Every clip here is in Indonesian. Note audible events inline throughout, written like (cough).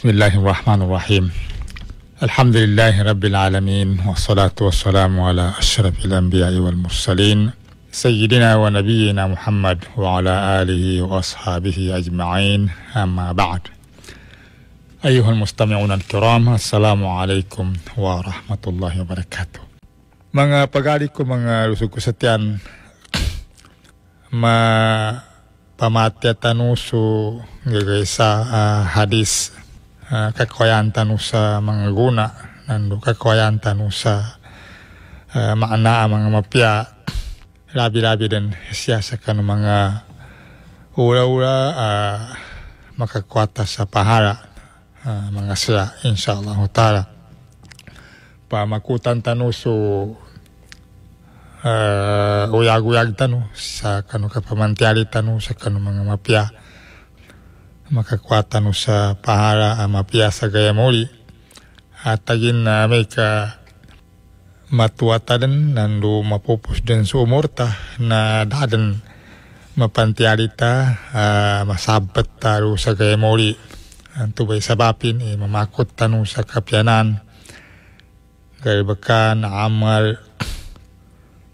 بسم الله الرحمن الرحيم الحمد لله رب العالمين والصلاة والسلام على أشرف الأنبياء والمرسلين سيدنا ونبينا محمد وعلى آله وأصحابه أجمعين أما بعد أيها المستمعون الكرام السلام عليكم ورحمة الله وبركاته Mga pagalit ko mga lusog ما sa tiyan, ma pamatyatanuso uh, hadis uh, kekayaan tanusa mengguna nandu kekayaan tanusa uh, makna mga mapia labi-labi dan siasa kan mga ura-ura uh, eh, makakwata sa pahara uh, mga sila insyaallah taala pamakutan tanusu uh, uyag-uyag tanu sa kanu kapamantiali tanu sa kanu mga mapia ama kekuatan sa pahala ama piasa gaya muri hatagin na meka matuataden nandu mapupus den suumurta na daden mapantialita uh, masabet taru sagaya muri antu bay sabapin eh, mamakot tanu sa kapyanan garibakan amal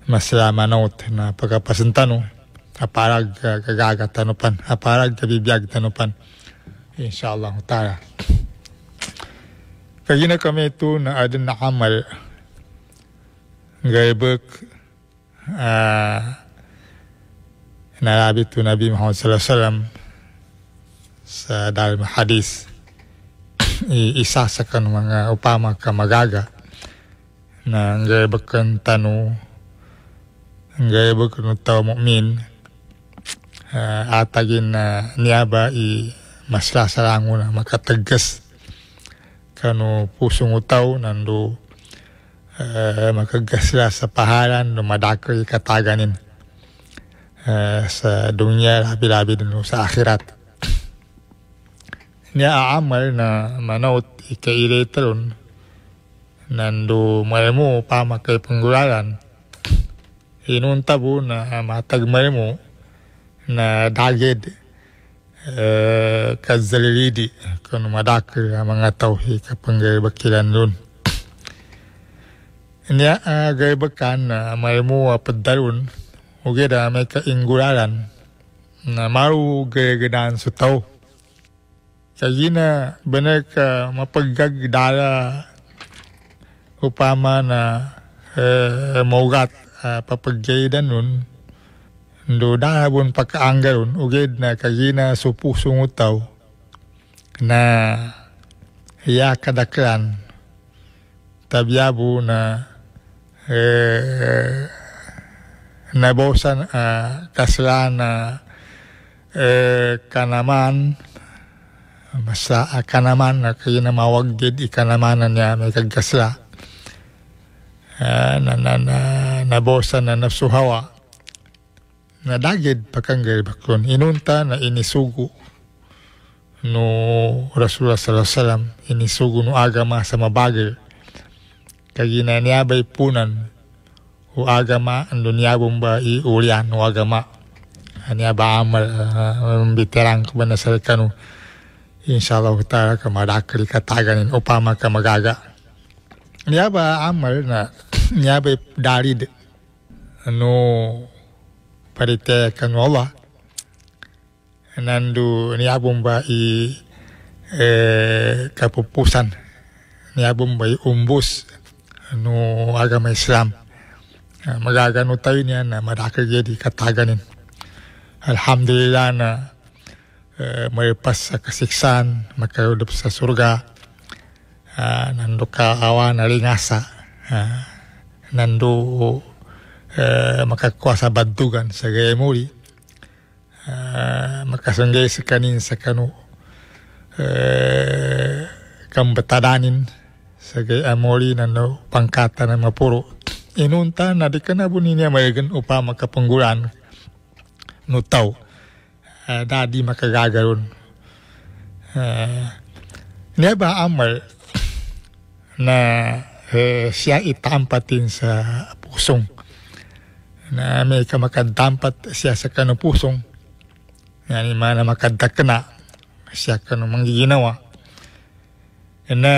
maslamanot na pagkapasentano aparag kagagat tanupan aparag kabibiyag pan insha'Allah ta'ala. Kagina kami tu na ada na amal gaibak ah, na labi tu Nabi Muhammad sallallahu alaihi wasallam sa dalam hadis isasakan mga upama ka magaga na gaibak kan tanu gaibak kan tao mukmin uh, ah, atagin na uh, niyaba i maslasarango na makatagas kano ng tao nando uh, eh, makagasla sa pahalan no madakoy kataganin uh, sa dunya labi-labi din sa akhirat (clears throat) niya aamal na manaut ikailetalon nando malmo pamakay panggulalan (clears throat) inunta po na matagmal mo na daged Eh, kazalidi kono madaka mangatauhi ka pengai bakilan lun nia eh, gai bekan eh, a pedarun uge da meka inggulalan na maru gai gedan sutau kajina bener ka mapegag dala upama na apa papegai danun do danhabon pakaanggaron ugid na kagina supusungutaw na iya kadaklan tabyabo na eh, nabosan uh, kaslan na eh, kanaman basta uh, kanaman na kayo na mawag gid ikanamanan niya may kagkasla uh, ah, na, na, na nabosan na nasuhawa na dagid pakanggay bakon inunta na inisugo no Rasulullah sallallahu alaihi wasallam inisugo no agama sa mabagay kay ginaniabay punan o agama ang bomba i ulian o agama ani ba amal uh, biterang ko ba na sa kanu insyaallah taala ka kataganin upama ka magaga ni ba amal na ni darid no parite kanu Allah nandu ni abum ba i e, eh, kapupusan ni abum ba i umbus nu agama Islam eh, magaga nu tawi ni ana madaka jadi kataganin alhamdulillah na e, eh, melepas kesiksaan maka udah sa surga ah, nandu ka awan ringasa ah, nandu uh, makakuasa bantukan sa gaya muri uh, eh, maka sa kanin sa kanu uh, eh, kambetadanin sa gaya amori nanu pangkatan pangkata na inunta na di ka na buninya mayagan upama kapangguran nu tao uh, dadi makagagaron uh, neba amal na uh, siya itampatin sa pusong na may ka siya sa kanu pusong yani mana makadakna siya kanu manggiginawa na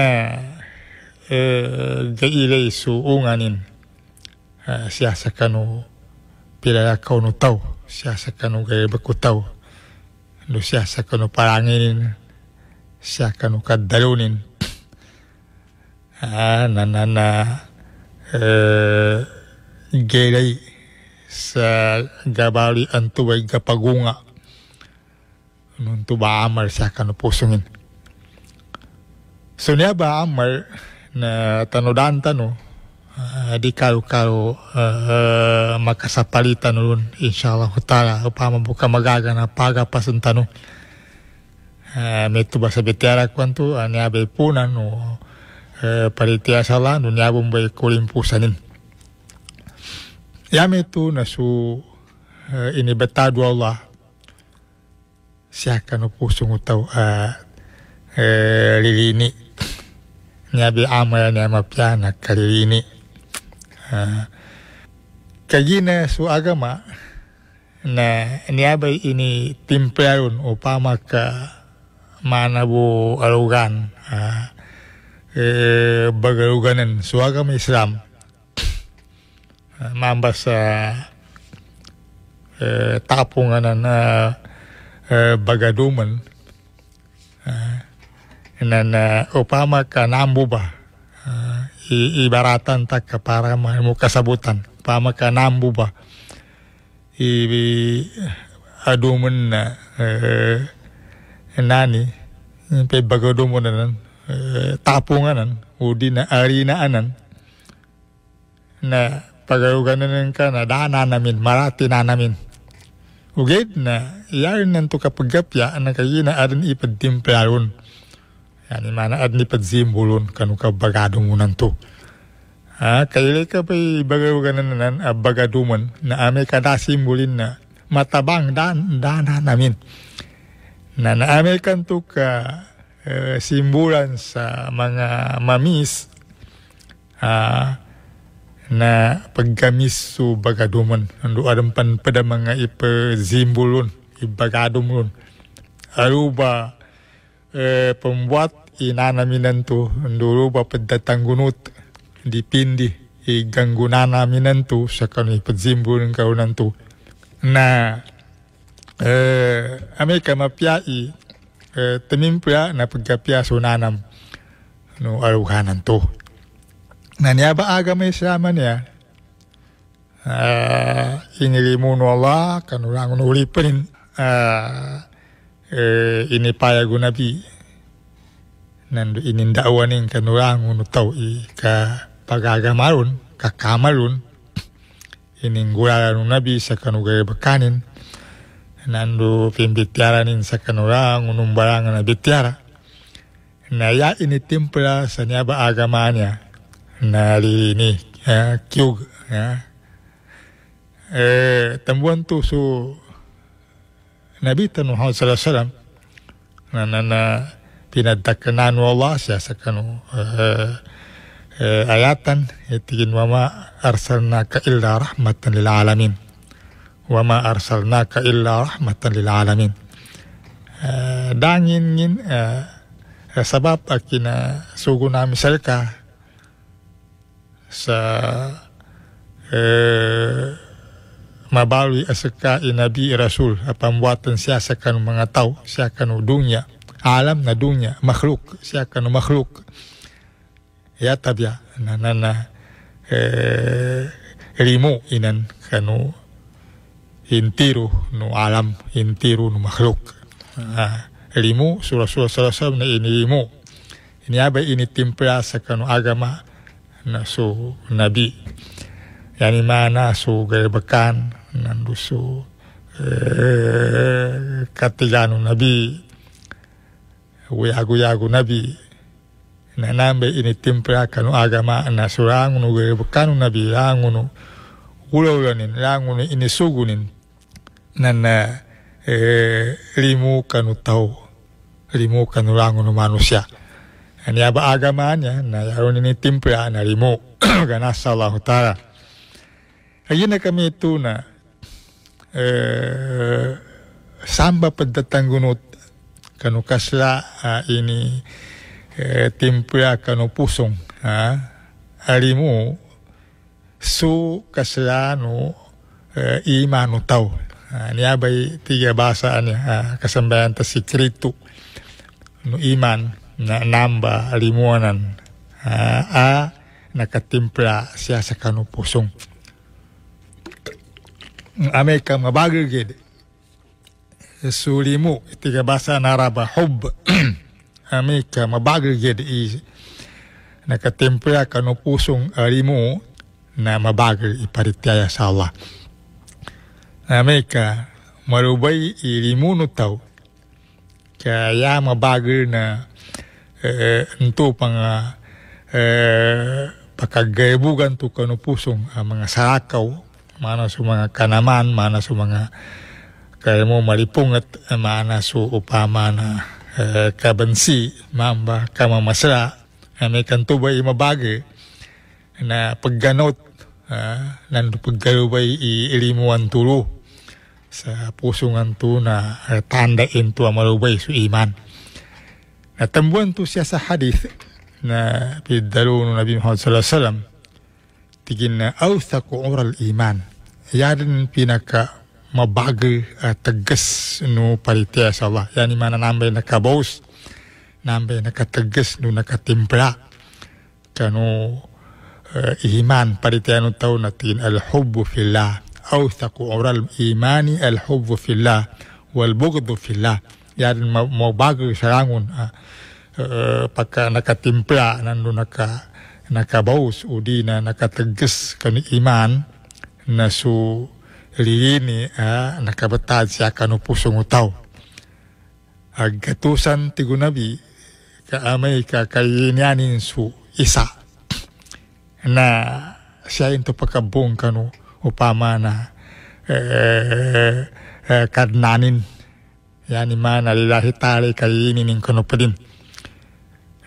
eh, gailay suunganin ah, siya sa kanu pilalakaw no tao siya sa kanu gaibako tao no siya sa kanu paranginin siya kanu kadalunin ah, na na na eh, gailay gabali ang tuwag kapagunga nung tuba amar sa kanupusungin. So niya ba amar na tanudan tanu uh, ah, di kalu kalu uh, ah, makasapalitan nun insyaallah utara upama buka magaga na paga tanu uh, ah, metu basa betiara kwantu ane punan no uh, paritia sala nunya bumbai kulimpusanin su nasu eh, ini betadu Allah siakan pusung utau uh, eh, eh, lili ini nyabi amal ya nyama piana kali ini kagina su agama na niabai ini timpelun upama ke mana bu alugan bagaluganan su agama Islam uh, maambas sa uh, tapungan ng uh, uh, bagaduman uh, eh, nan uh, upama ka nambuba uh, eh, ibaratan ta ka para mo kasabutan upama ka nambuba ibi aduman na uh, nani pe bagaduman nan uh, na udi na arinaanan na pagayuganan ka na daanan namin, marati na namin. Ugayad na, iyarin nanto kapagapya na kayo na arin ipadtimplaron. Yan imana arin ipadsimbulon kanuka bagado mo nanto. Ha, kailay ka pa ibagayuganan na nan, na ame kadasimbulin na matabang dan daanan namin. Na naamay kanto ka uh, simbulan sa mga mamis, ah, uh, na paggamisu bagaduman andu adempan pada manga ipe zimbulun ibagadumlun aruba e, pembuat inanaminan tu dulu bapa datang gunut dipindi i ganggu minan tu sakan i pezimbulun kaunan tu na e, eh, ameka mapiai e, eh, temim pia na pagapia sunanam nu aruhanan tu ننياب آغم إسلامنا uh, ini limun wala kan orang nuri penin uh, eh, uh, eh, ini payagunabi. nandu ini dakwah nih kan orang nu tau i ka run ka kamalun ini gula nu nabi sakan bekanin nandu pimbitiara sa sakan orang nu barangan bitiara nah ya, ini timpla sanyaba agamanya ini ya, Kyug ya. Eh, tembuan tu su Nabi tanu Muhammad salam alaihi wasallam na na na pinadakkanan Allah siya sa kanu eh, eh, ayatan wama ka illa rahmatan lil alamin wama ka illa rahmatan lil alamin eh, dangin ngin eh, eh sabab akina suguna na misalka sa eh, mabalwi aseka inabi rasul apa muatan siasakan mengatau siakan dunia alam na dunia makhluk siakan makhluk ya tabia na na na eh, rimu inan kanu intiru nu alam intiru nu makhluk nah, rimu surah surah surah surah ini rimu ini apa ini timpla sekanu agama nasu nabi yani mana su gerbekan nandusu eh, katiganu nabi wiagu yagu nabi na nambe ini timpra kanu agama na surangunu gerbekanu nabi rangunu ulawlanin rangunu ini sugunin nana eh, limu kanu tau, limu kanu rangunu manusia Niaba agamanya na yaon ni timpla na rimo (clears throat) ganasa Allah Ta'ala. Ayun na kami ito na eh, samba pagdatanggunot kanu kasla uh, ini eh, timpla kanu pusong ha arimu su kaslano eh, imanu tau ha, niabay tiga bahasa niya ha, kasambayan ta si Krito iman na namba limuanan uh, a nakatimpla siya sa kanupusong ame ka mabagal gid sulimu itiga basa naraba hob (clears throat) ame ka mabagal gid i nakatimpla kanupusong alimu ah, na mabagal iparitaya sa Allah ame ka marubay ilimu no taw kaya mabagal na eh, ito pang eh, eh pakagaybugan to kano pusong uh, ah, mga sakaw mana su mga kanaman mana su mga kaya mo malipong at eh, mana su upama na eh, kabansi mamba kamamasra eh, may kanto ba na pagganot uh, ah, nando paggalubay iilimuan tulo sa puso nga to na uh, tanda into amalubay su iman. Natambuan to siya sa hadith na pidalun Nabi Muhammad sallallahu alaihi wasallam tigin na awthaku oral iman. Yarin pinaka mabagal at tagas no palitya sa Allah. Yan yung mananambay na kabos, nambay na katagas no nakatimpla. Kano uh, iman palitya no tao natin al-hubbu fillah. Awthaku oral imani al-hubbu fillah wal-bugdu fillah. Yarin mabago sarangon uh, ah, uh, eh, pagka nakatimpla nando naka nakabaus o di na nakatagas kanu iman na su lilini uh, ah, nakabatad siya kanu pusong utaw. Agatusan tigunabi kaamay kakayinyanin su isa na siya into pagkabong kanu upama na eh, eh, eh kadnanin yani mana lillahi taala kalini nin kono padin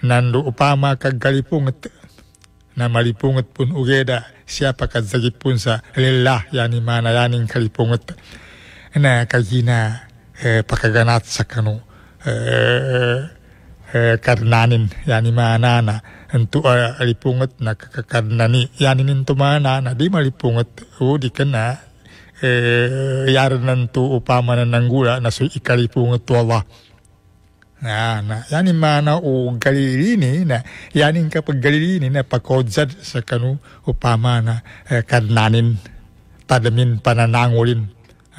nandu upama kagalipungat na malipungat pun ugeda siapa kazagipun sa lillah yani mana yanin kalipungat na kagina eh, pakaganat sa kanu eh, eh, karnanin yani mana na Antu uh, eh, alipungat na kakarnani yani nin tumana na di malipungat o di kana ಯಾರನ್ನಂತೂ ಉಪಮನನ್ನಂಗುಳ ikalipungutu Allah na, na yani maana ugalilini na yani kapaggalilini eh, na pakodzad eh, sa kanu upama na eh, karnanin tadamin pananangulin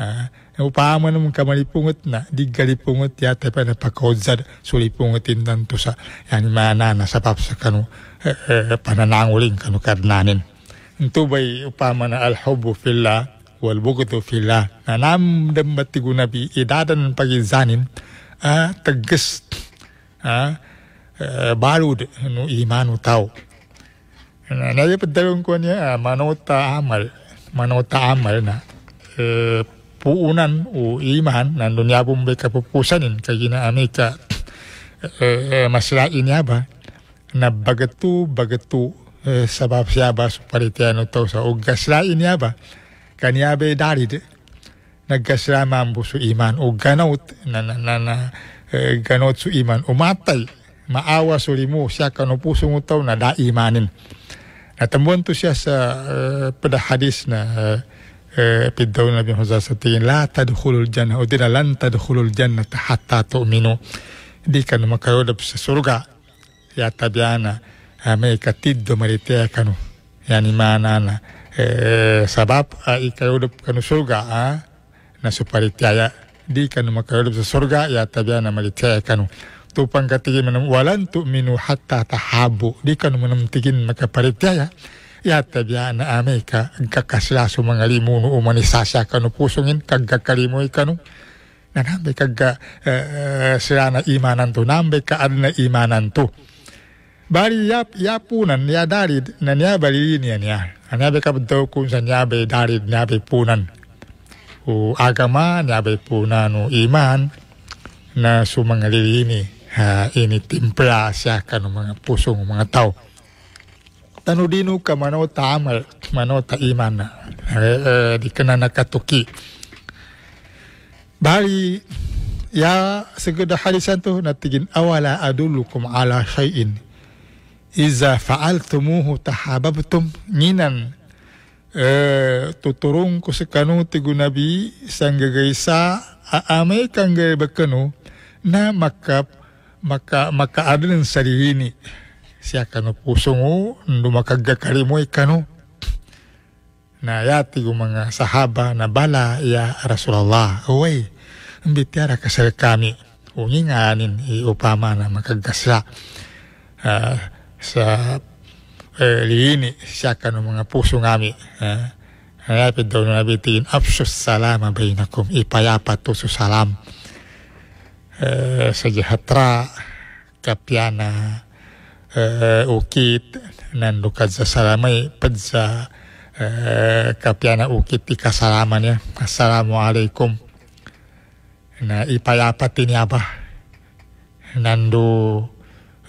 ah, upama naman kamalipungot na di galipungot yata pa na pakodzad sulipungotin nanto sa yani mana na sapap sa kanu eh, eh, pananangulin kanu karnanin ito ba'y upama na alhubu fillah والبغض في الله نعم دمت تقولنا بإدادة بغيزان تقص بارود إنه إيمان na Naya pagdagan ko niya, manota amal, manota amal na e, puunan u iman na dunia pong may kapupusanin kay ginaamay ka e, e, masirain niya ba na bagatu bagatu sabab siya ba sa paritiano sa ugas lain niya ba dari de, na gasra mambo su iman o na nananana ganot su iman o matay maawa suri siakan upusung utau puso mo tao na daimanin. Natambuan to sa e, pada hadis na uh, uh, na Nabi Muhammad sa la tadkhulul jannah o lan tadkhulul jannah hatta tu'minu. Di kan na makarodap surga. Ya tabiana, ame katid do maritea ya yani mana na eh, sabab ay ah, ikayulob kanu surga a ah, na suparitaya di kanu makayulob sa surga ya tabya na malitaya kanu tupang katigin manam walan minu hatta tahabu di kanu manam tigin makaparitaya ya tabya na amay ka kakasla sumangalimu no umanisasya kanu pusungin kagkakalimu kanu nanambe kag uh, eh, sila na imanan to nambe ka adna imanan to bari yap yapunan ya dari na niya bali niya niya Anyabe ka bentau ku nyabe dari nyabe punan. U agama nyabe punan u iman na sumangalili ini. Ha ini timpla siakan mga pusong mga tao. Tanu dinu ka mano ta amal, manaw ta iman e, na. Eh, di kena nakatuki. Bari, ya segeda hadisan tu natigin awala adulukum ala syai'in. Iza fa'altumuhu tahababtum nyinan e, tuturung sekanu tigu nabi sanggegeisa aame kangge bekenu na maka maka maka adren ini siakanu pusungu ndu maka gakarimu ikanu na ya tigu mga sahaba na bala ya Rasulullah away mbitiara kasal kami unginganin iupama na makagasla uh, sa eh, liini siya ka ng mga puso ngami. Eh, Hanapin daw na nabitin, Afsus salama bainakum, ipayapa to salam. Eh, sa jihatra, kapiana, eh, ukit, nandukad sa salamay, pad sa eh, kapyana ukit, ikasalaman niya. Assalamualaikum. Na ipayapa tiniaba. Nandu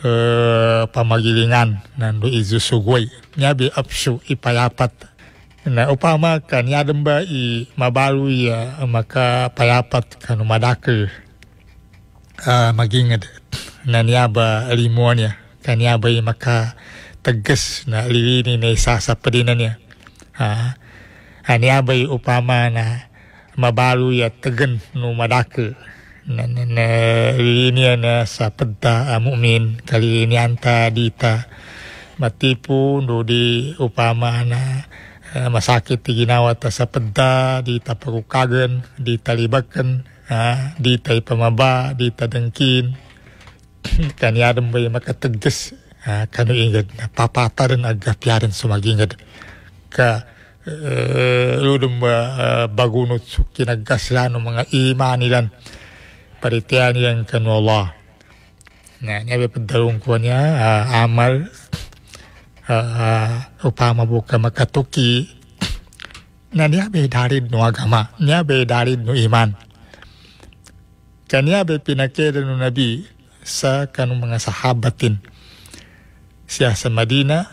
uh, pamagilingan nando izu sugoi nyabi apsu ipayapat na upama kan yademba i mabalu ya maka payapat kanu madake uh, ah, magingad na niyaba limuanya kan niyaba i maka tegas na liwini na isasa padinanya ha ah, uh, niyaba i upama na mabalu ya tegen nu madake na, na, na rinia na sa pagta ah, mu'min kalinianta dita matipu do di upama na uh, masakit ti ginawa ta sa pagta dita parukagan dita libakan ha, ah, dita ipamaba dita dengkin (coughs) kaniadam bay makatagdas ha, kanu ingad na papataran agapyaran sumagingad ka uh, ludum uh, bagunot kinagkasla ng mga imanilan yang పరిత్యాగం Nah, ini apa pedarungkunya uh, ah, amal ah, upama buka makatuki Nah, niya apa dari nu agama niya apa dari nu iman Kania be pinakeda nu nabi sa kanu mga sahabatin siya sa Madina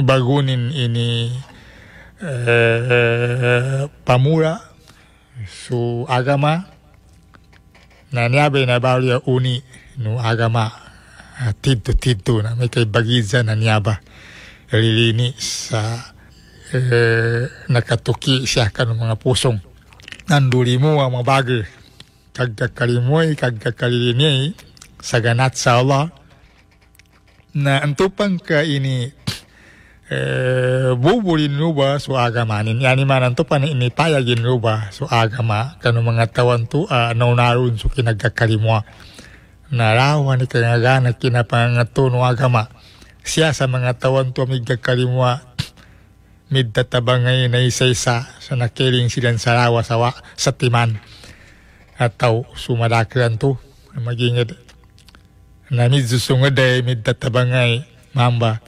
bagunin ini uh, pamura su agama na niabe na bawli ya uni nu agama ah, tito tito na may kaibagiza na niyaba lilini sa eh, nakatuki siya kanong mga pusong nanduli mo ang mga bagay kagkakalimoy kagkakalilini ganat sa Allah na antupan ka ini buburin eh, no ba so agamanin yani manan to pan inipayagin no ba so agama kano mga tawan to uh, ah, ano naunaron so kinagkakalimwa narawan ni kangagana kinapangato no agama siya sa mga tawan to migkakalimwa (clears throat) midtatabang ngayon na isa-isa sa nakiling silang sarawa sawa sa timan at tao sumadakran to maging na midzusungod eh, ay midtatabang ngay mamba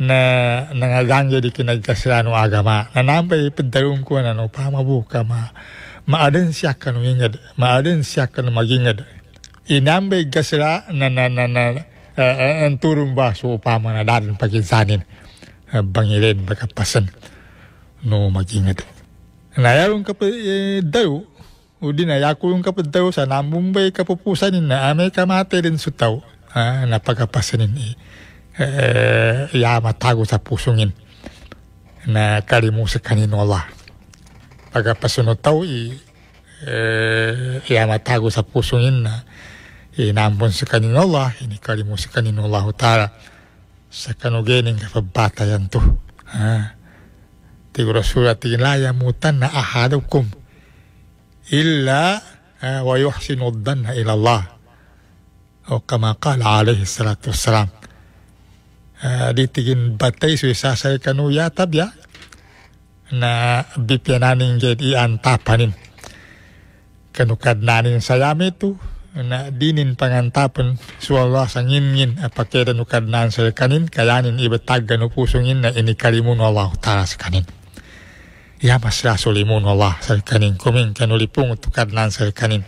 na nangadanyo di kinagkasilano agama. Nanambay ipadalong ko na no, pamabu ma, maadin siya ka no ingad, maadin siya ka no magingad. Inambay kasila na na na na uh, ang turong baso upama na dadan pakinsanin. bangilin bakapasan no magingad. Nayarong ka pa eh, dayo, o di na yakulong ka dayo sa namumbay kapupusanin na amay kamate rin sutaw. Ah, napakapasanin eh. eh, ya matago sa pusungin na kalimusa kanino Allah. Pagka pasunod tau, i, eh, ya matago sa pusungin na inambon sa kanino Allah, ini kalimusa kanino Allah utara sa kanugening kapabata yang tuh Tiguro surat tinaya mutan na aharukum illa wa yuhsinuddan ila Allah. Oka kama kala alaihi salatu Eh, ditigin batay su sasai kanu ya tab ya na bipiananin jadi antapanin kanu kadnanin sayami tu na dinin pangantapan suwala ngin apa kira nu kadnan saya kanin kayanin ibetag ganu pusungin na ini kalimun Allah taala kanin ya mas rasulimun Allah sa kanin kuming kanu lipung tu kadnan sa kanin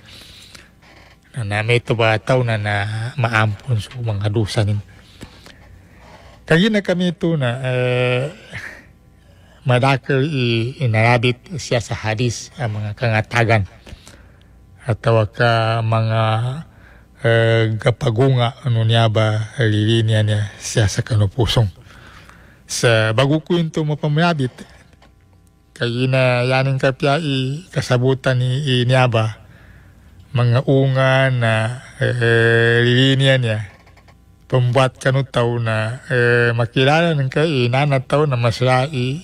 na nami tu batau na na maampun su mga dosa Kagina kami ito na eh, madakil inarabit siya sa hadis ang mga kangatagan at ka mga eh, gapagunga ano niya ba lilinya niya siya sa kanupusong. Sa bago ko ito mapamayabit, kagina yaning kapya i kasabutan ni iniaba mga unga na eh, lilinya niya pambuat kanu tau na eh, makilala ng kay inana eh, tau na masrai eh,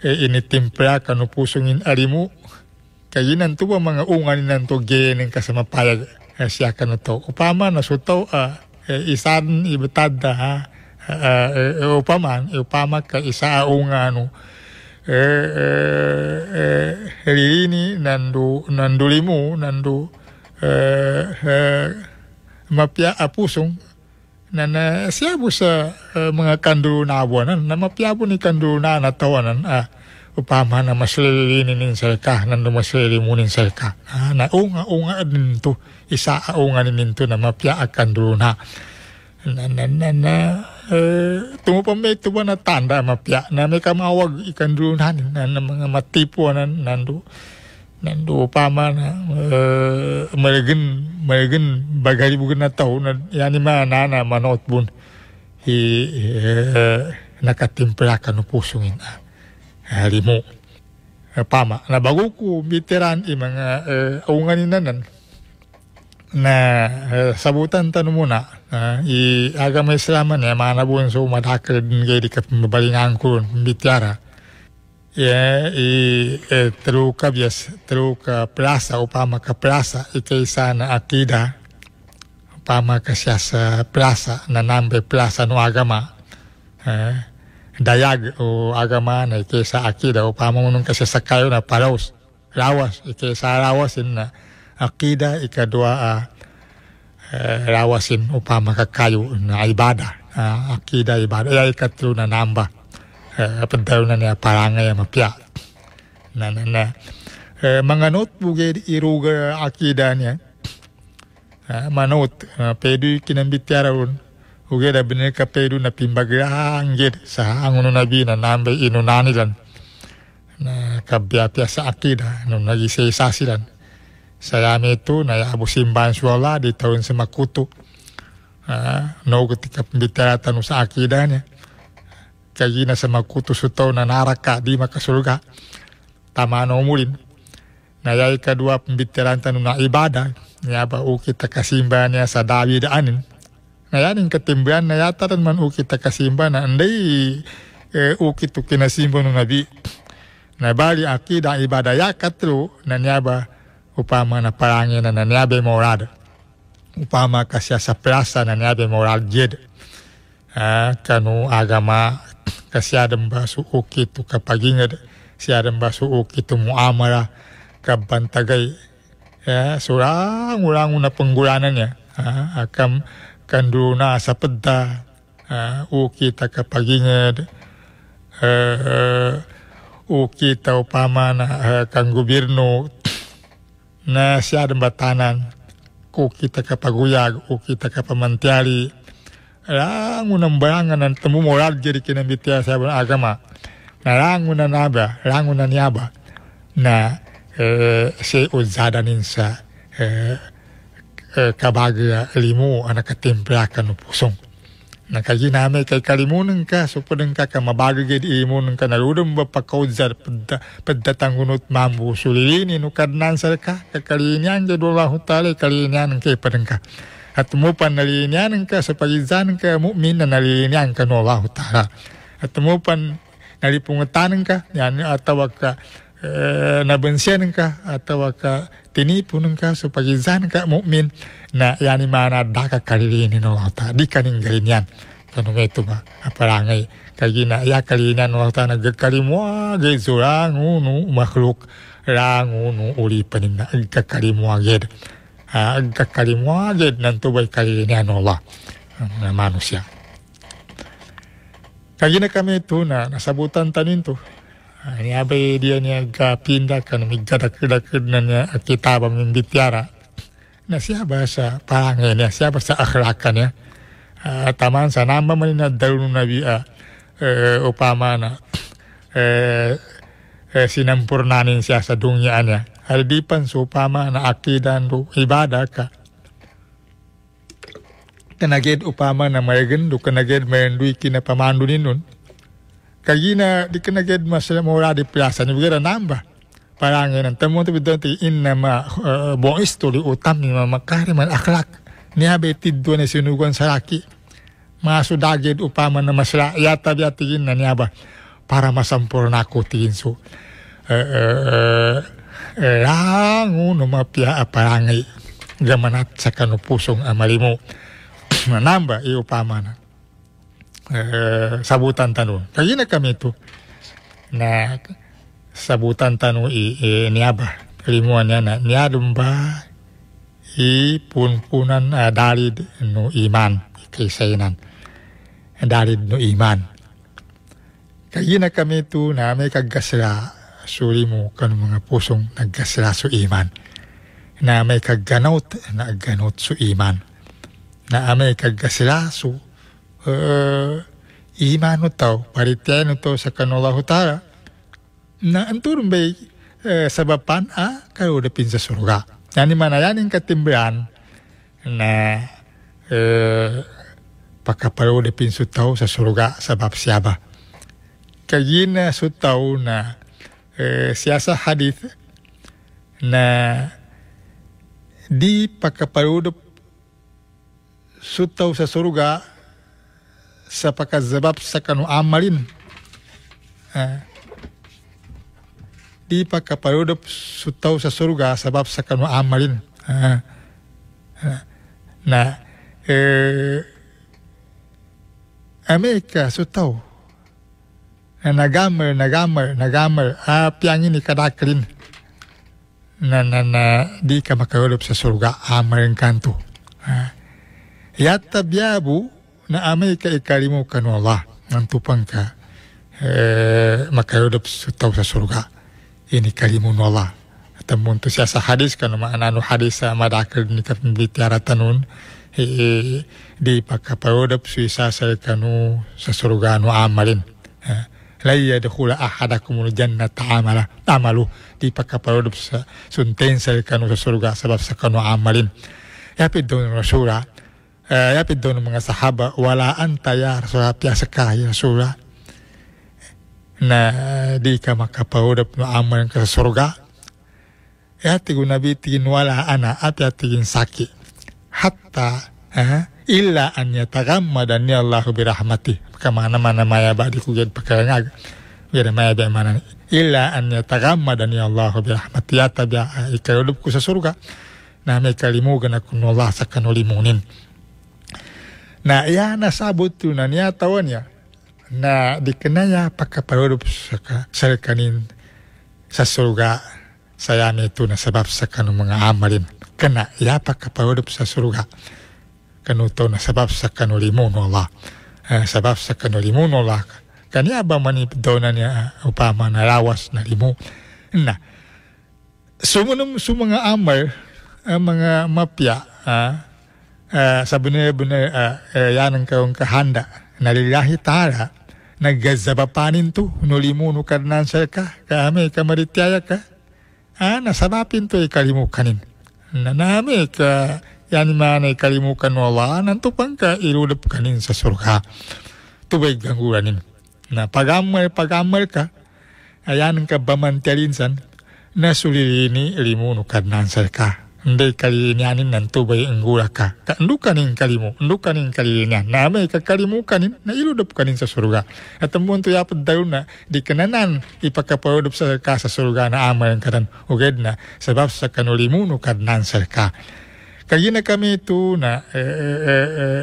eh, initimpla kanu pusungin arimu kay inan to ba mga ungan inan to genin kasama payag eh, siya kanu tau upama na sutaw ah, eh, isan ibatada ah, ha ah, ah, eh, eh upaman upama ka isa unga ano eh, eh, eh, ririni nandu nandulimu nandu eh, eh, mapya apusong ah, na nasiyabo sa uh, mga kandurunawanan na mapiyabo ni kanduruna na tawanan uh, upama na masalilinin ng salka na masalilimunin salka uh, ah, na unga-unga ninto isa aunga ninto na mapiya kanduruna na na na na uh, tumupang may tuwa na tanda mapya na may kamawag ikan doon na, na, na mga matipuanan nandu pama na eh, meregen meregen bagari bukan na tahu na yani ma na na manot bun hi eh, nakatimpla kanu pusungin hari mo eh, pama na bago ko biteran i mga uh, aunganin na nan na uh, sabutan tanu muna uh, i agama Islam na mga nabun so madakad ngay di ka ko bitiara Yeah, i e, truka bias truka plaza upama ka plaza ikay sana akida upama ka siya sa prasa na nambe plaza no agama eh, dayag o agama na ikay sa akida upama mo nung kasi sa kayo na paraos rawas ikay sa rawasin na akida ikadua uh, eh, rawasin upama ka kayo na ibada uh, akida ibada ay ikatlo na namba ಪದ್ಧವನನೆ ಪಳಾಂಗಯ ಮಪ್ಯ ನನ್ನ ಮಂಗನೋತ್ ಬುಗೆ ಇರುಗ ಅಕೀದಾನ್ಯ manot pedu kinan bitiara un uge da bener ka pedu na pimbaga angger sa angunu nabi na nambe inu nanilan na kabya piasa akida no nagi sayam itu na ya abu simban di tahun semakutu eh, no ketika pembicara tanus akidanya kayina sama kutu sutau na naraka di makasulga surga tamano umulin na yai kedua pembiteranta nuna ibada nyaba u kita sadawi da anin na yanin ketimbian na yata man u kita kasimba na andai e, eh, u bi na bali akida ibada yakat lu na upama na parangin na nyabe moral upama kasya plaza na nyabe moral jeda kanu agama ka siadam basu ukitu ka pagingad siadam basu ukitu muamalah ka bantagai ya surang ulang una penggulanan ya ah, akam kanduna uki pedda ah, ukita ka pagingad eh, eh, ukita na eh, kang na batanan uki ka paguyag uki ka langunan baranganan temu moral jadi kena bitia sabun agama na rangunan aba rangunan yaba na eh, se sa kabagia kabaga limu anak ketimprakan pusung na kaji name kai kalimunan ka so pudeng ka ka mabaga nengka imunan ka narudum ba pakauzar pedda pedda tangunut mambu sulilini nukarnan sarka ka kalinian jadullahu taala at mo panalinianan ka sa pagizan ka mu'min na nalinian ka no Allah Ta'ala. At mo pan nalipungutanan ka, yan atawa ka eh, ka atawa ka tinipunan ka sa pagizan ka mukmin na yan imana daka kalilinin no Allah Ta'ala. Di ka ninggalin yan. Kanong ito ba? Aparangay. Kagina, ya kalilinan no Allah Ta'ala. Nagkakalimwa, ah, gaysurang, unu, makhluk, rang, unu, ulipanin na. Nagkakalimwa, gaysurang. がっかりもあげなんとばいかりにあのら、manusia. Kagina kami itu na nasabutan tanin to. Ini apa dia ni agak kan migada keda kedanya kita apa membitiara. Nah siapa sa parangnya ni siapa sa akhlakan ya. Taman sa nama mana na nabi a upama na sinampurnanin siya sa dungyaan ya hadipan supama na akidan ibada ka. Kanagid upama na mayagin do kanagid mayandui kinapamandu ni nun. Kagina di kanagid masala mura di piyasa ni bigira namba. Parangin ang temu tabi doon ti inna ma uh, boisto li utam ni mamakariman akhlak. Niyabe tiddu ni sinugon saraki. Masudagid upama na masala yata biyatigin na niyaba para masampurna ko tingin so. Uh, uh, uh, langu numapya aparangay gamanat sa kanupusong amali mo (clears throat) manamba iyo pamana uh, sabutan tanu kayo na kami ito na sabutan tanu i, i niaba limuan niya na niadumba punpunan uh, ah, dalid no iman kaysaynan dalid no iman kayo na kami ito na may kagasra suri mo kan mga pusong nagkasira so iman na may kagganot na agganot su iman na may kagkasira so uh, eh, imano tao paritiano tao sa kanula hutara na anturong bay uh, sa a karudapin sa surga yani manayaning katimbran na uh, eh, pakaparudapin so tau sa surga sa babsyaba kagina su tao na Eh, siasa hadith na di pakaparudup sutau sa surga sa pakazabab sa kanu amalin uh, di pakaparudup sutau sa suruga sabab sa kanu amalin uh, uh, na eh, Amerika sutau nagamer nagamer nagamer a pianini kadakrin na na na di ka makaulop sa surga amer kanto Yata biabu na amay ka ikarimu kanu Allah nantupang ka eh, makaulop sa tau sa surga ini kalimu no Allah temun tu siasa hadis kan anu hadis sa dakir ni kap eh, di tiara tanun di pakai parodap suisa saya kanu sesurga anu amarin Ha la yadkhula tamalu di amala amalu tipa sunten sa kanu surga sebab kanu amalin ya pidun sura ya pidun mga sahaba wala anta ya rasula piasaka ya sura na di ka makaparodup no ka ke surga ya tigu nabi tigin wala ana ati ya tigin saki hatta eh, illa an ya Allahu bi rahmati kemana mana maya ba'di kujad pekerjaan jadi maya bi mana illa an ya Allah bi rahmati ya tabi ikalub ku surga na me kalimu gana sakanulimunin. sakanu limunin nah ya tu na niya tawan ya na dikenanya pakai parudup serkanin sa surga saya itu na sebab sakanu mengamalin kena ya pakai parudup sa surga kanuto na sababsak kanurimunola. Uh, eh, sababsak kanurimunola. Kaniaba manipdo na niya uh, upama na rawas na limu. Na. Sumunong so, sa mga amar, uh, eh, mga mapya, uh, uh, sa bunay-bunay, uh, uh, yan ang kaong kahanda, nalilahitara, naggazabapanin to, nulimuno karnansal ka, kami kamarityaya ka, ah, nasabapin to ikalimukanin. Nanami ka, Yani manay kalimukan no Allah nantupang ka irudap kanin sa surga. Tubig ang Na pagamal pagamal ka ayan ka bamantarinsan na sulirini limuno kadnansar ka. Hindi kalilinianin ng tubay ang gula ka. Ando kanin kalimu, ando kanin kalilinian. Na may kakalimu kanin, na iludap kanin sa surga. At ang mundo yapad daw na di kananan ipakaparudap sa ka sa surga na amayan ka rin. Uged na sabab sa kanulimuno kadnansar ka. Kagina kami tu na eh, eh, eh, eh,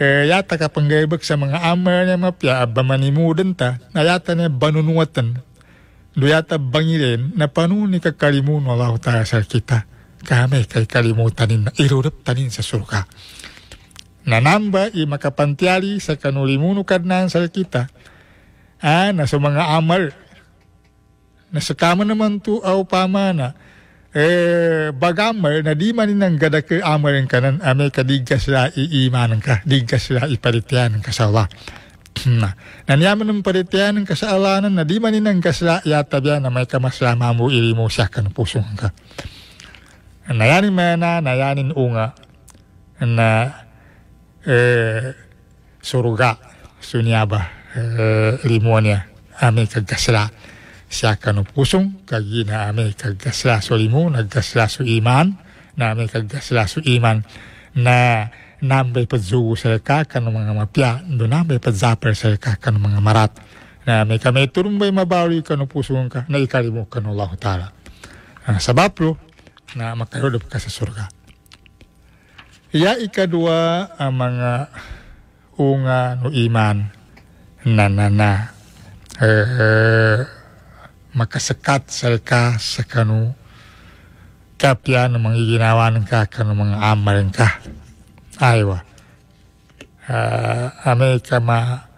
eh, yata kapanggayabag sa mga amay niya mapya abamanimudan ta na yata niya banunuatan do yata bangirin na panuni kakalimun Allah taala sa kita kami kay kalimutan na irurup tanin sa surga. Nanamba i makapantiali sa kanulimuno kadnan sa kita ah, na sa mga amal na sa kama naman tu au pamana eh, bagammer na di man ang gadaki amarin ka nan ame ka digas la iimanan ka digas la iparityan ang kasawa (clears throat) na nanyaman ng parityan ang kasalanan na di man ang kasla yatabya na may kamasama mo iri mo siya ka ng pusong ka nayanin mena nayanin unga na eh, suruga sunyaba eh, limonya ame kagkasla siya kanupusong kagi na ame kagaslaso limu nagkaslaso iman na ame kagaslaso iman na nambe padzugo sa ka kanu mga mapya do nambe padzaper sa ka kanu mga marat na ame kami turumbay mabawi kanupusong ka na ikalimu kanu Allah Ta'ala ang ah, sabaplo na makarodop ka sa surga iya ikadua ang ah, mga unga no iman na na na uh, uh, maka sekat selka sekanu kapian mengiginawan ka kanu mengamarin ka aiwa uh, eh, Amerika ma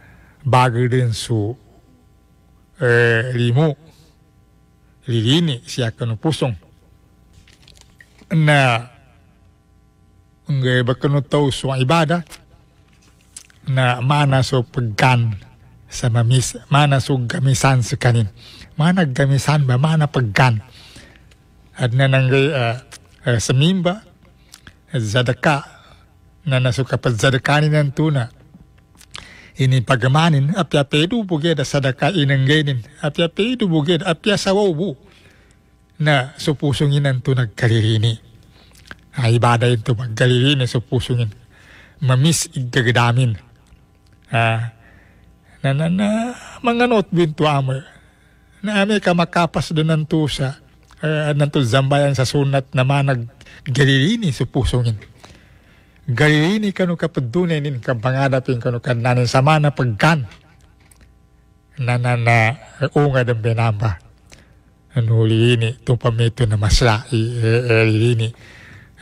bagudin su eh, limu lilini siya kanu pusung na nggak berkenu tahu suang ibadah na mana su pegan sama mis mana su gamisan sekanin mana ba mana pegan at na nanangay uh, eh, uh, eh, semimba, zadaka na nasuka padzadakanin ang tuna ini pagamanin itu pedu ada sadaka inanggenin itu pedu bugeda apya sawawu na supusungin nantu tunag galirini, ay itu maggalilin supusungin Mamis igagadamin. Ah, na na na mga bintu na ami ka makapas do ng tusa uh, ng zambayan sa sunat na manag galilini sa pusongin. Galilini kanu kapadunay nin kabangadapin kanu kananin sama na pagkan na na na unga ng binamba. Anulini, itong pamito na masla, ilini, e,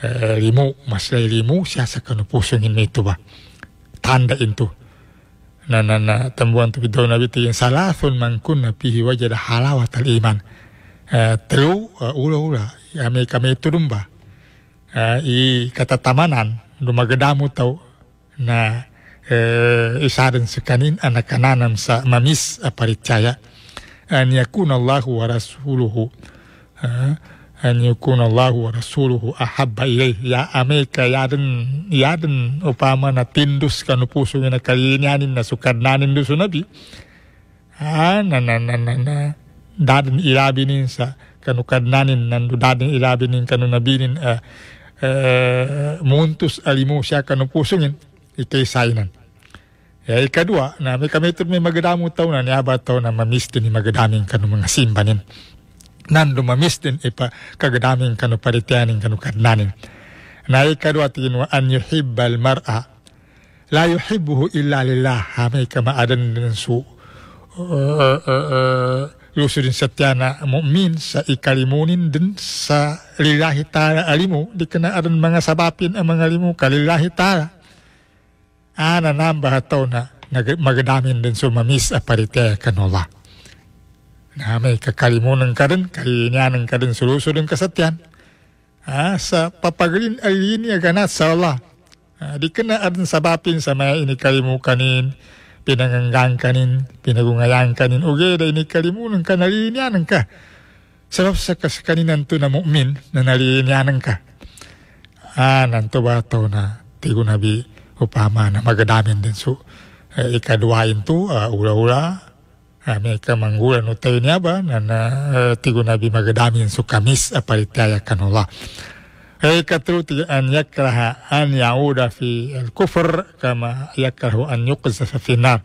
e, e, limu, masla limu, siya sa kanupusongin nito ba? Tanda ito. na na na tambuan tu bidau nabi tu Salah pun mangkun nabi hiwa jadi halawat uh, iman eh, uh, eh, ula ula kami kami turumba eh, i kata tamanan rumah gedamu tau na isaran isarin sekanin anak kananam sa mamis caya. ricaya yakuna Allahu wa أن يكون الله ورسوله أحب إليه يا أميك يا دن يا دن upama na tindus ka no puso niya na kalinianin na sukarnanin do sunabi ah na na na na na dadin ilabinin sa kanu karnanin nando dadin ilabinin kanu nabinin uh, muntus alimu siya kanu puso niyan ikay sainan ya ikadua na may kamitur may magadamu tao na niyabat tao na mamisti ni magadaming kanu mga simbanin nan 何度も見せていぱかぐらみんかのパリティアニンかのかなにないかるわていのあんゆひばるまるあ لا يحبه إلا لله هامي كما أدن نسو lusu din uh, uh, uh, satyana mu'min sa ikalimunin din sa lillahi ta'ala alimu di kana aron mga sabapin ang mga limu kalillahi ta'ala ana nambah tau na magadamin din sumamis aparite kanula Namay kakalimunan ka rin, kalinyanan ka rin, sulusunod ka sa tiyan. Ha, sa papagarin alini aganat sa Allah. Ha, di ka na arin sabapin sa mga inikalimukanin, pinanganggang kanin, pinagungayan kanin, o gaya inikalimunan ka, nalinyanan ka. Sarap sa kasakaninan to na mu'min na nalinyanan ka. Ah, nanto ba to na tigo nabi upama na magadamin din so eh, ikaduain to uh, ah, ula ura Ameika mangula no na nana eh, tigunabi magadami en su kamis aparitea kanullah. هيك eh, an yakraha an yauda fi في الكفر كما يكره أن يقذف في fina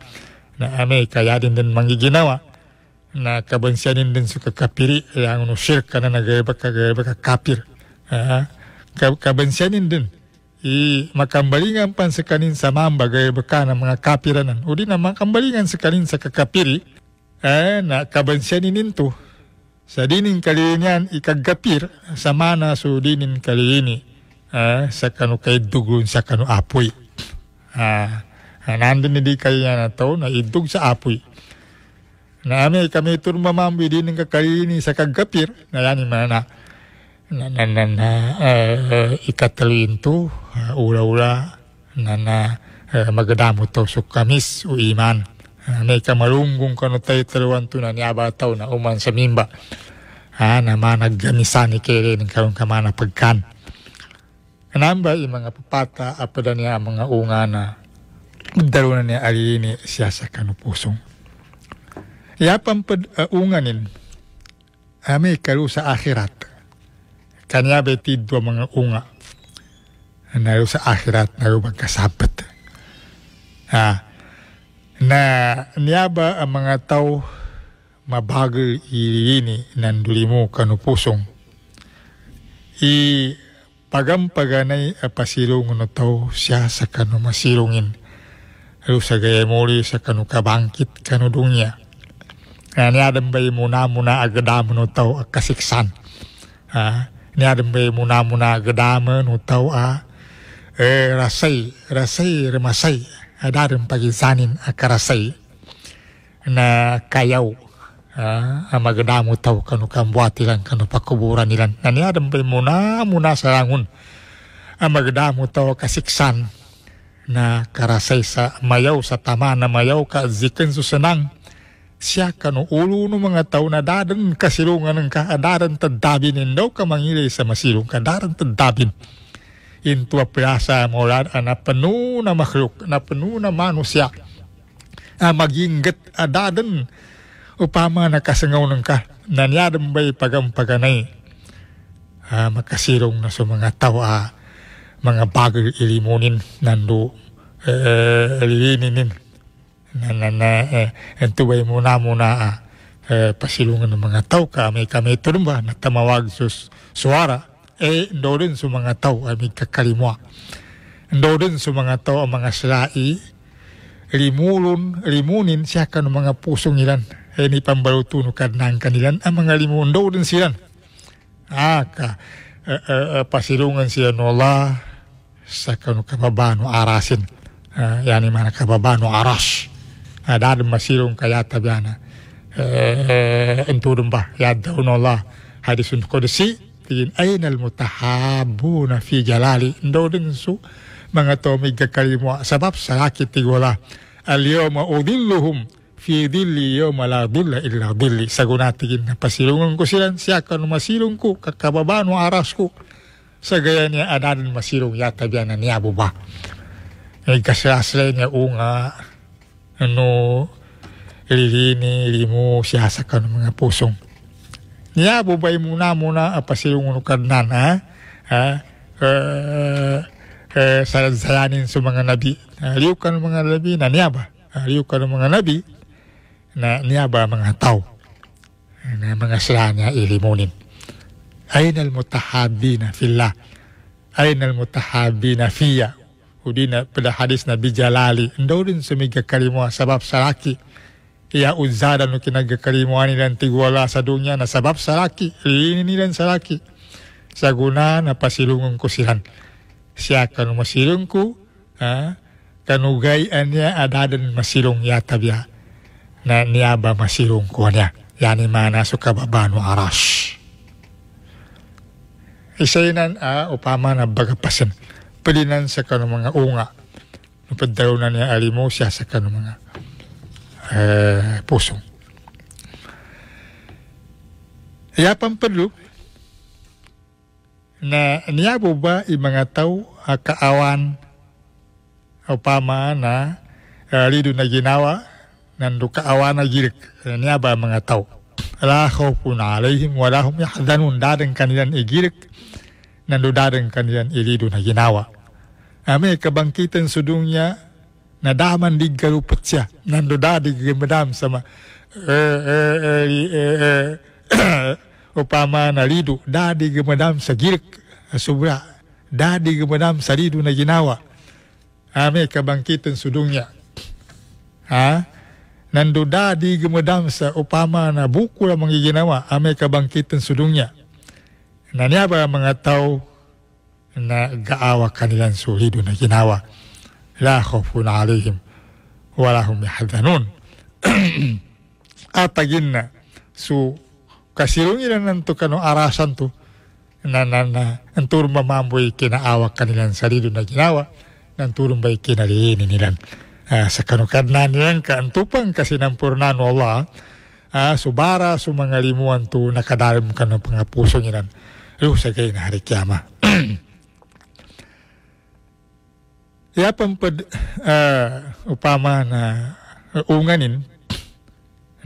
na Amerika yadin din manggiginawa na kabansianin din suka kapiri yang anu no shirk ka na nagayba ka gayba ka kapir uh, ah, kabansianin din i makambalingan pan sa kanin sa mamba gayba ka ng mga kapiranan na makambalingan sa kanin sa kakapiri eh na kabansanin ninto sa dinin kalinyan ikagapir sa mana su dinin kalini eh, sa kanu kay dugun sa kanu apoy ah, ah nandun di kaya na to, na idug sa apoy na ami kami turma mambi dinin kakalini sa kagapir na yani mana na na na, na uh, eh, ikatalinto uh, ah, ura-ura na na uh, eh, magadamu to sukamis o iman may kamarunggong kanutay taruanto na niabataw na uman sa mimba ha, na managganisa ni Kere ng karong kamana pagkan. Anamba, yung mga papata, apada niya ang mga unga na daruna na niya arini siya sa kanupusong. Yapang pad, uh, unganin, ame karu sa akhirat. Kanya betid dua mga unga. Naro sa akhirat, naro magkasabat. Ha, na niaba amangatau mabagal irini nandulimu pusong I pagampaganay apasilong no tau siya sa masilongin Alo sa gaya muli sa kanukabangkit kanudungya. Na niadam bay muna muna agadam no tau akasiksan. Ha? Niadam bay muna muna agadam no tau a eh, rasay, rasay, remasay. darin pagisanin a na kayaw uh, ah, a magdamo taw kanu kambuat ilan kanu pakuburan ilan na niya dampay muna muna sarangun a magdamo taw kasiksan na karasay sa mayaw sa tama na mayaw ka zikin susanang siya kanu ulo no mga tao na dadan kasilungan ng ka dadan tadabin daw ka mangilay sa masilong ka tadabin into a prasa morar a ah, napanu na makhluk, napanu na manusya, a ah, maginggat a dadan, upama nakasangaw ng ka, nanyadam ba'y pagampaganay, a ah, makasirong na sa mga tao a mga bagay ilimunin nando eh, lilinin na na na eh, entubay muna muna ah, eh, pasilungan ng mga tao kami kami turumba na tamawag sus suara e ndorin su mga tau ami kakalimwa ndorin su mga rimulun ang mga sirai limulun limunin siya kan mga pusong ilan e ni pambaluto no kadnang kanilan ang mga limun aka ah, e, e, e, pasilungan siya no Allah sa kanu kababano arasin uh, yani mana kababano aras uh, dahil masilong kaya tabiana uh, uh, entudumba yadda unallah hadisun kodisi muttaqin ayna almutahabuna fi jalali ndodinsu mga to may gakalimwa sabab sa akit tigwala alyawma udilluhum fi dilli yawma la dilla illa dilli sagunatigin na pasilungan ko silan. siya kanu masilong ko kakababa no aras ko sa gaya niya ananan masilong yata biya na niya buba ay kasasla niya unga ano lilini limu siya sa kanu mga pusong niya bubai muna muna apa sih yung unukanan ha? Ha? Eh, eh, sayanin sa mga nabi. Aliw ka ng mga nabi na ba Aliw ka ng mga nabi na niyaba mga tao na mga sila niya ilimunin. Ayn al-mutahabina fillah. Ayn al-mutahabina fiya. Udina pada hadis Nabi Jalali. Ndaw rin sumiga kalimwa sabab saraki ya uzada nukina ani dan tiguala sadunya na sabab salaki ini dan salaki saguna na pasilungung kusiran siakan masilungku ha kanugai anya dan masilung ya tabia na niaba masilung kuanya yani mana suka babanu aras. isainan a upama na bagapasan pedinan sa kanu mga unga nupaddarunan niya siya sa kanu mga eh, posong. Ya pam perlu na niya buba i mga tao kaawan opama na uh, eh, lido na ginawa nandu kaawan na girik eh, niya ba mga tao la khawfun alaihim wa lahum yahdanun dadan kanilan i girik nando dadan kanilan i lido na ginawa Ame kebangkitan sudungnya na daman diggaru pacca nando dadi sama eh, eh, eh, (coughs) upama na lidu dadi diggimbe dam sa girik subra dadi gemedam sa lidu na ginawa ame kabangkitan sudungnya ha nando dadi gemedam dam sa upama na buku la manggiginawa ame kabangkitan sudungnya naniaba mangatau na gaawa kanilan suhidu na ginawa لا خوف عليهم ولا هم يحزنون atagin na so kasiro nila nanto kano arasan to na na na ang turong mamamboy kinaawak kanilang sarili na ginawa ng turong ba'y kinaliinin nilang uh, sa kanukadnan nilang kaantupang kasi ng purnan Allah uh, subara so, sumangalimuan to nakadalim ka ng pangapuso nilang hari kiyama యాపంపద్ ya, ఉపమాన eh, upama na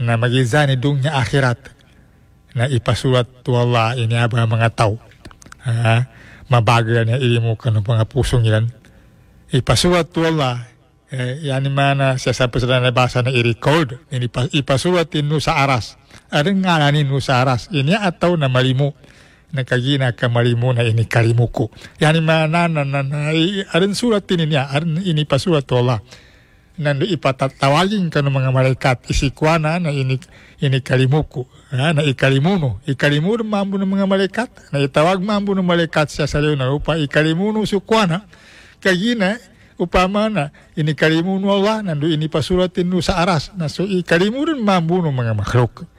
na magizani dungnya akhirat na ipasulat tu Allah ini apa mengatau ha na ilimu kanu pangapusong yan ipasulat tu Allah eh, yani mana sa sa na basa na i-record ini ipasulat inu sa aras ada ngalanin nu sa aras ini atau na malimu na kagina na ini karimuku. Yani mana na na na arin surat ini ya arin ini surat Allah. Nandu ipatat ka kanu mga malaikat isikuana na ini ini karimuku. Ha, na ikarimuno. Ikarimuno mambu ng mga malaikat. Na itawag mambu ng malaikat siya sa na upa ikarimuno sukuana. Kagina upama na ini karimuno Allah nandu ini pasuratin suratin sa aras. Na so ikarimuno mambu ng mga makhluk.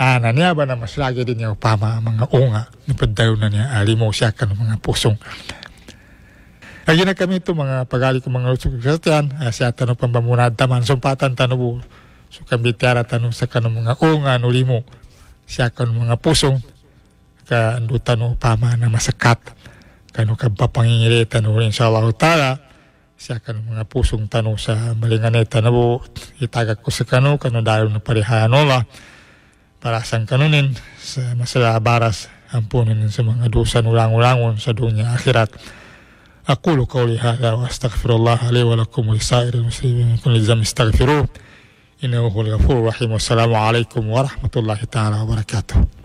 ana niya ba na maslagi din niya upama mga unga nipadayo na niya alimaw ah, siya ka ng mga pusong Ayun na kami ito mga pagali ko mga rusok kasatian sa ah, tanong pambamuna daman sumpatan tanubo so kami tiara tanong sa kanong mga unga nulimo siya kanong mga pusong ka ando tanong upama na masakat kano ka papangingili tanong inshallah ta'ala siya kan mga pusong tanong sa malinganay tanabo itagak ko sa kano kano dahil na parehanova para sang kanunin sa masala baras ampunin sa mga dusan ulang-ulangon sa dunya akhirat. Aku lu kau lihat wa astaghfirullah alaihi wa lakum wa sa'ir muslimin kun lizam istaghfiru. Inna huwal ghafur rahim. Wassalamualaikum warahmatullahi taala wabarakatuh.